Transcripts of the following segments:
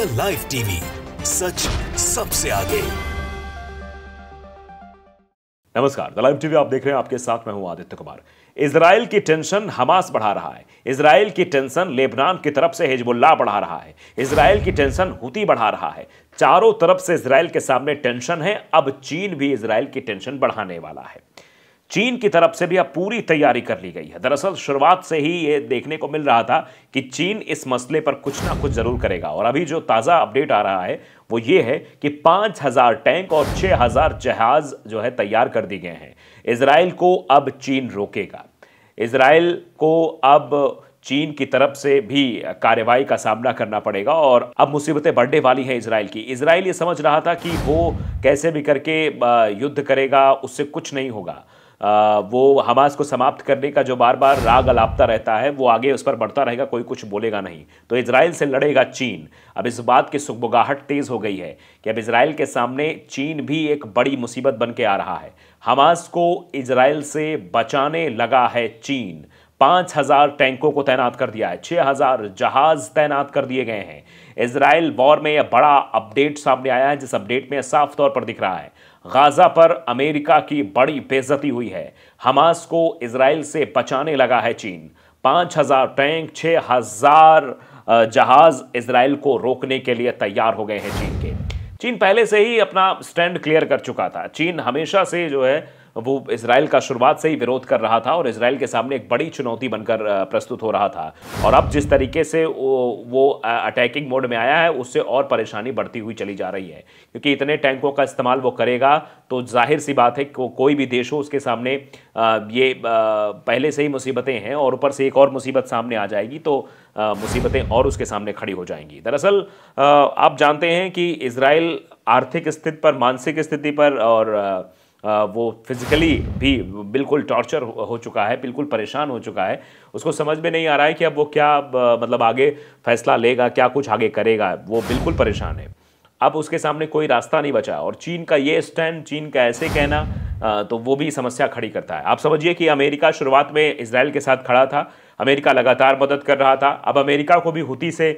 the live TV सच सबसे आगे नमस्कार लाइव टीवी आप देख रहे हैं आपके साथ मैं हूं आदित्य कुमार इसराइल की टेंशन हमास बढ़ा रहा है इसराइल की टेंशन लेबनान की तरफ से हिजबुल्ला बढ़ा रहा है इसराइल की टेंशन हुती बढ़ा रहा है चारों तरफ से इसराइल के सामने टेंशन है अब चीन भी इसराइल की टेंशन बढ़ाने वाला है चीन की तरफ से भी अब पूरी तैयारी कर ली गई है दरअसल शुरुआत से ही ये देखने को मिल रहा था कि चीन इस मसले पर कुछ ना कुछ ज़रूर करेगा और अभी जो ताज़ा अपडेट आ रहा है वो ये है कि 5000 टैंक और 6000 जहाज जो है तैयार कर दिए गए हैं इसराइल को अब चीन रोकेगा इसराइल को अब चीन की तरफ से भी कार्रवाई का सामना करना पड़ेगा और अब मुसीबतें बढ़ने वाली हैं इसराइल की इसराइल ये समझ रहा था कि वो कैसे भी करके युद्ध करेगा उससे कुछ नहीं होगा वो हमास को समाप्त करने का जो बार बार राग अलापता रहता है वो आगे उस पर बढ़ता रहेगा कोई कुछ बोलेगा नहीं तो इसराइल से लड़ेगा चीन अब इस बात की सुखबुगाहट तेज़ हो गई है कि अब इसराइल के सामने चीन भी एक बड़ी मुसीबत बन के आ रहा है हमास को इसराइल से बचाने लगा है चीन पाँच हज़ार टैंकों को तैनात कर दिया है छः हज़ार जहाज़ तैनात कर दिए गए हैं इसराइल वॉर में यह बड़ा अपडेट सामने आया है जिस अपडेट में साफ तौर पर दिख रहा है गाजा पर अमेरिका की बड़ी बेजती हुई है हमास को इसराइल से बचाने लगा है चीन पांच हजार टैंक छह हजार जहाज इसराइल को रोकने के लिए तैयार हो गए हैं चीन के चीन पहले से ही अपना स्टैंड क्लियर कर चुका था चीन हमेशा से जो है वो इसराइल का शुरुआत से ही विरोध कर रहा था और इसराइल के सामने एक बड़ी चुनौती बनकर प्रस्तुत हो रहा था और अब जिस तरीके से वो अटैकिंग मोड में आया है उससे और परेशानी बढ़ती हुई चली जा रही है क्योंकि इतने टैंकों का इस्तेमाल वो करेगा तो जाहिर सी बात है को, कोई भी देश हो उसके सामने ये पहले से ही मुसीबतें हैं और ऊपर से एक और मुसीबत सामने आ जाएगी तो मुसीबतें और उसके सामने खड़ी हो जाएंगी दरअसल आप जानते हैं कि इसराइल आर्थिक स्थिति पर मानसिक स्थिति पर और वो फिज़िकली भी बिल्कुल टॉर्चर हो चुका है बिल्कुल परेशान हो चुका है उसको समझ में नहीं आ रहा है कि अब वो क्या मतलब आगे फैसला लेगा क्या कुछ आगे करेगा वो बिल्कुल परेशान है अब उसके सामने कोई रास्ता नहीं बचा और चीन का ये स्टैंड चीन का ऐसे कहना तो वो भी समस्या खड़ी करता है आप समझिए कि अमेरिका शुरुआत में इसराइल के साथ खड़ा था अमेरिका लगातार मदद कर रहा था अब अमेरिका को भी हुती से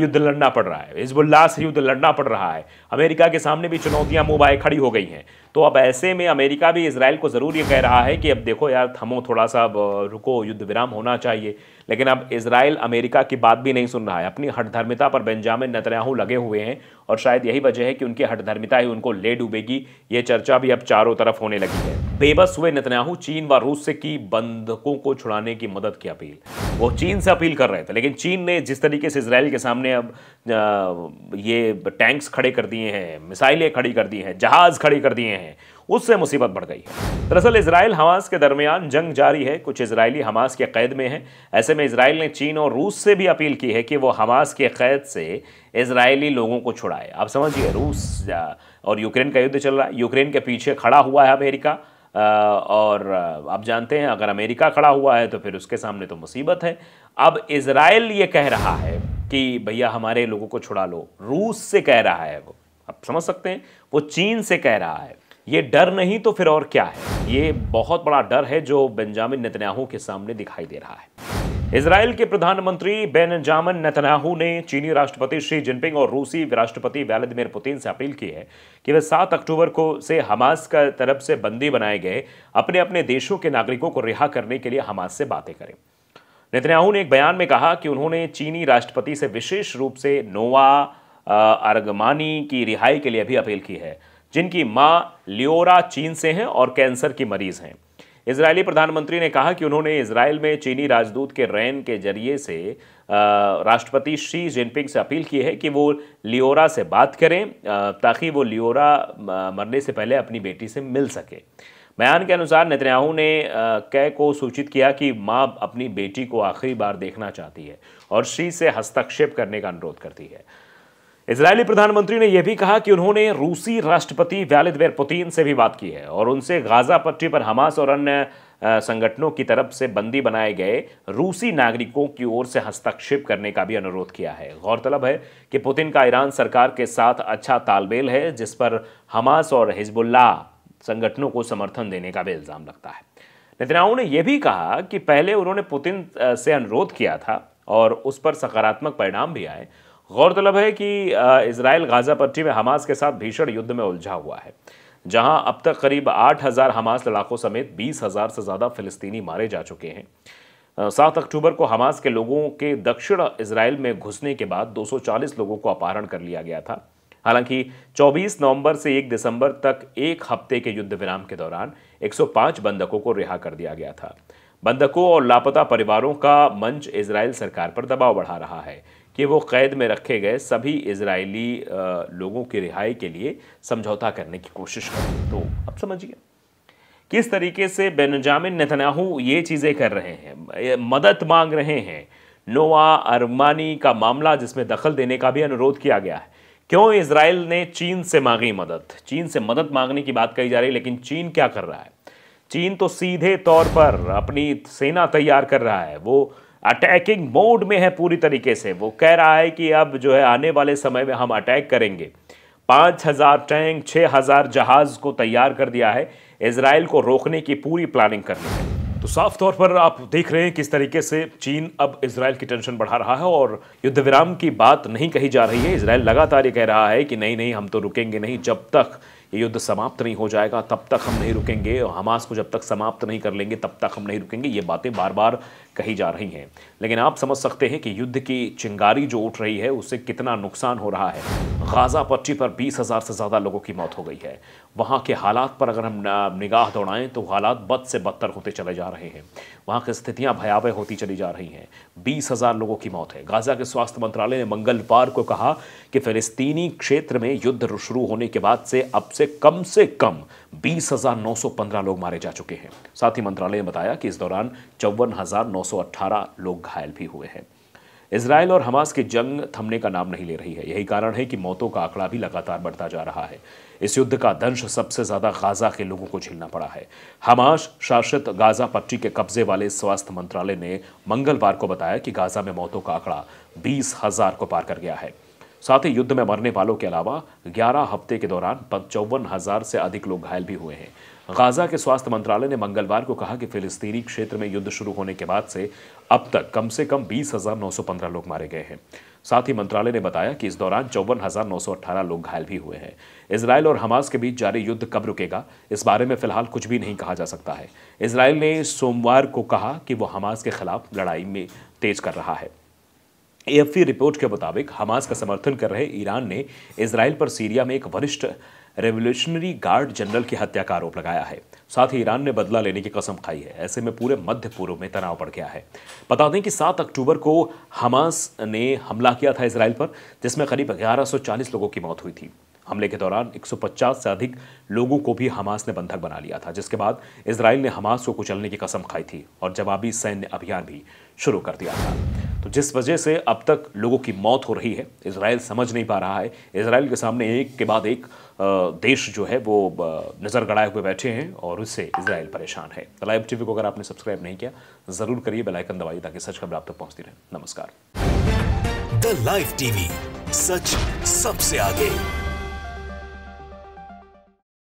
युद्ध लड़ना पड़ रहा है हिजबुल्ला से युद्ध लड़ना पड़ रहा है अमेरिका के सामने भी चुनौतियां मुंह खड़ी हो गई हैं तो अब ऐसे में अमेरिका भी इसराइल को ज़रूर ये कह रहा है कि अब देखो यार थमो थोड़ा सा रुको युद्ध विराम होना चाहिए लेकिन अब इसराइल अमेरिका की बात भी नहीं सुन रहा है अपनी हठधर्मिता पर बेंजामिन नतराहू लगे हुए हैं और शायद यही वजह है कि उनकी हठधर्मिता ही उनको ले डूबेगी ये चर्चा भी अब चारों तरफ होने लगी है बेबस हुए नतन्याहू चीन व रूस से की बंधकों को छुड़ाने की मदद की अपील वो चीन से अपील कर रहे थे लेकिन चीन ने जिस तरीके से इसराइल के सामने अब ये टैंक्स खड़े कर दिए हैं मिसाइलें खड़ी कर दी हैं जहाज़ खड़े कर दिए हैं उससे मुसीबत बढ़ गई दरअसल इसराइल हमास के दरमियान जंग जारी है कुछ इसराइली हमास के कैद में हैं ऐसे में इसराइल ने चीन और रूस से भी अपील की है कि वो हमास के कैद से इसराइली लोगों को छुड़ाए आप समझिए रूस और यूक्रेन का युद्ध चल रहा है यूक्रेन के पीछे खड़ा हुआ है अमेरिका और आप जानते हैं अगर अमेरिका खड़ा हुआ है तो फिर उसके सामने तो मुसीबत है अब इसराइल ये कह रहा है कि भैया हमारे लोगों को छुड़ा लो रूस से कह रहा है वो आप समझ सकते हैं वो चीन से कह रहा है ये डर नहीं तो फिर और क्या है ये बहुत बड़ा डर है जो बेंजामिन नेतन्याहू के सामने दिखाई दे रहा है इसराइल के प्रधानमंत्री बेनजामन नेतन्याहू ने चीनी राष्ट्रपति शी जिनपिंग और रूसी राष्ट्रपति व्लादिमिर पुतिन से अपील की है कि वे 7 अक्टूबर को से हमास का तरफ से बंदी बनाए गए अपने अपने देशों के नागरिकों को रिहा करने के लिए हमास से बातें करें नेतन्याहू ने एक बयान में कहा कि उन्होंने चीनी राष्ट्रपति से विशेष रूप से नोवा अरगमानी की रिहाई के लिए भी अपील की है जिनकी मां लियोरा चीन से हैं और कैंसर की मरीज हैं इसराइली प्रधानमंत्री ने कहा कि उन्होंने इसराइल में चीनी राजदूत के रैन के जरिए से राष्ट्रपति शी जिनपिंग से अपील की है कि वो लियोरा से बात करें ताकि वो लियोरा मरने से पहले अपनी बेटी से मिल सके बयान के अनुसार नेतन्याहू ने कै को सूचित किया कि माँ अपनी बेटी को आखिरी बार देखना चाहती है और शी से हस्तक्षेप करने का अनुरोध करती है इसराइली प्रधानमंत्री ने यह भी कहा कि उन्होंने रूसी राष्ट्रपति व्यालिद पुतिन से भी बात की है और उनसे गाजा पट्टी पर हमास और अन्य संगठनों की तरफ से बंदी बनाए गए रूसी नागरिकों की ओर से हस्तक्षेप करने का भी अनुरोध किया है गौरतलब है कि पुतिन का ईरान सरकार के साथ अच्छा तालमेल है जिस पर हमास और हिजबुल्ला संगठनों को समर्थन देने का भी इल्ज़ाम लगता है नितनाऊ ने यह भी कहा कि पहले उन्होंने पुतिन से अनुरोध किया था और उस पर सकारात्मक परिणाम भी आए गौरतलब है कि इसराइल गाजा पट्टी में हमास के साथ भीषण युद्ध में उलझा हुआ है जहां अब तक करीब 8000 हमास लड़ाकों समेत 20000 से ज़्यादा फिलिस्तीनी मारे जा चुके हैं सात अक्टूबर को हमास के लोगों के दक्षिण इसराइल में घुसने के बाद 240 लोगों को अपहरण कर लिया गया था हालांकि 24 नवंबर से 1 दिसंबर तक एक हफ्ते के युद्ध विराम के दौरान 105 बंधकों को रिहा कर दिया गया था बंधकों और लापता परिवारों का मंच इसराइल सरकार पर दबाव बढ़ा रहा है कि वो कैद में रखे गए सभी इसराइली लोगों की रिहाई के लिए समझौता करने की कोशिश करें तो अब समझिए किस तरीके से बेनजामिन नेतन्याहू ये चीज़ें कर रहे हैं मदद मांग रहे हैं नोवा अरमानी का मामला जिसमें दखल देने का भी अनुरोध किया गया है क्यों इसराइल ने चीन से मांगी मदद चीन से मदद मांगने की बात कही जा रही है लेकिन चीन क्या कर रहा है चीन तो सीधे तौर पर अपनी सेना तैयार कर रहा है वो अटैकिंग मोड में है पूरी तरीके से वो कह रहा है कि अब जो है आने वाले समय में हम अटैक करेंगे पाँच हज़ार टैंक छः हज़ार जहाज़ को तैयार कर दिया है इसराइल को रोकने की पूरी प्लानिंग करनी है तो साफ तौर पर आप देख रहे हैं किस तरीके से चीन अब इसराइल की टेंशन बढ़ा रहा है और युद्ध विराम की बात नहीं कही जा रही है इसराइल लगातार ये कह रहा है कि नहीं नहीं हम तो रुकेंगे नहीं जब तक ये युद्ध समाप्त नहीं हो जाएगा तब तक हम नहीं रुकेंगे और हमास को जब तक समाप्त नहीं कर लेंगे तब तक हम नहीं रुकेंगे ये बातें बार बार कही जा रही हैं लेकिन आप समझ सकते हैं कि युद्ध की चिंगारी जो उठ रही है उससे कितना नुकसान हो रहा है गाज़ा पट्टी पर बीस हज़ार से ज़्यादा लोगों की मौत हो गई है वहाँ के हालात पर अगर हम निगाह दौड़ाएं तो हालात बद से बदतर होते चले जा रहे हैं वहाँ की स्थितियाँ भयावह होती चली जा रही हैं बीस हज़ार लोगों की मौत है गाज़ा के स्वास्थ्य मंत्रालय ने मंगलवार को कहा कि फ़लस्तीनी क्षेत्र में युद्ध शुरू होने के बाद से अब से कम से कम बीस हजार नौ सौ पंद्रह लोग मारे जा चुके हैं साथ ही मंत्रालय ने बताया कि इस दौरान चौवन हजार नौ सौ अट्ठारह लोग घायल भी हुए हैं इसराइल और हमास की जंग थमने का नाम नहीं ले रही है यही कारण है कि मौतों का आंकड़ा भी लगातार बढ़ता जा रहा है इस युद्ध का दंश सबसे ज्यादा गाजा के लोगों को झेलना पड़ा है हमास शासित गाजा पट्टी के कब्जे वाले स्वास्थ्य मंत्रालय ने मंगलवार को बताया कि गाजा में मौतों का आंकड़ा बीस हजार को पार कर गया है साथ ही युद्ध में मरने वालों के अलावा 11 हफ्ते के दौरान पचौवन हजार से अधिक लोग घायल भी हुए हैं गाजा के स्वास्थ्य मंत्रालय ने मंगलवार को कहा कि फिलिस्तीनी क्षेत्र में युद्ध शुरू होने के बाद से अब तक कम से कम 20,915 लोग मारे गए हैं साथ ही मंत्रालय ने बताया कि इस दौरान चौवन लोग घायल भी हुए हैं इसराइल और हमास के बीच जारी युद्ध कब रुकेगा इस बारे में फिलहाल कुछ भी नहीं कहा जा सकता है इसराइल ने सोमवार को कहा कि वो हमास के खिलाफ लड़ाई में तेज कर रहा है एफ रिपोर्ट के मुताबिक हमास का समर्थन कर रहे ईरान ने इसराइल पर सीरिया में एक वरिष्ठ रेवोल्यूशनरी गार्ड जनरल की हत्या का आरोप लगाया है साथ ही ईरान ने बदला लेने की कसम खाई है ऐसे में पूरे मध्य पूर्व में तनाव बढ़ गया है बता दें कि 7 अक्टूबर को हमास ने हमला किया था इसराइल पर जिसमें करीब ग्यारह लोगों की मौत हुई थी हमले के दौरान 150 से अधिक लोगों को भी हमास ने बंधक बना लिया था जिसके बाद इसराइल ने हमास को कुचलने की कसम खाई थी और जवाबी सैन्य अभियान भी शुरू कर दिया था तो जिस वजह से अब तक लोगों की मौत हो रही है इसराइल समझ नहीं पा रहा है इसराइल के सामने एक के बाद एक देश जो है वो नज़र गड़ाए हुए बैठे हैं और उससे इसराइल परेशान है लाइव टीवी को अगर आपने सब्सक्राइब नहीं किया ज़रूर करिए बेलाइकन दबाइए ताकि सच खबर आप तक तो पहुँचती रहे नमस्कार द लाइव टीवी सच सबसे आगे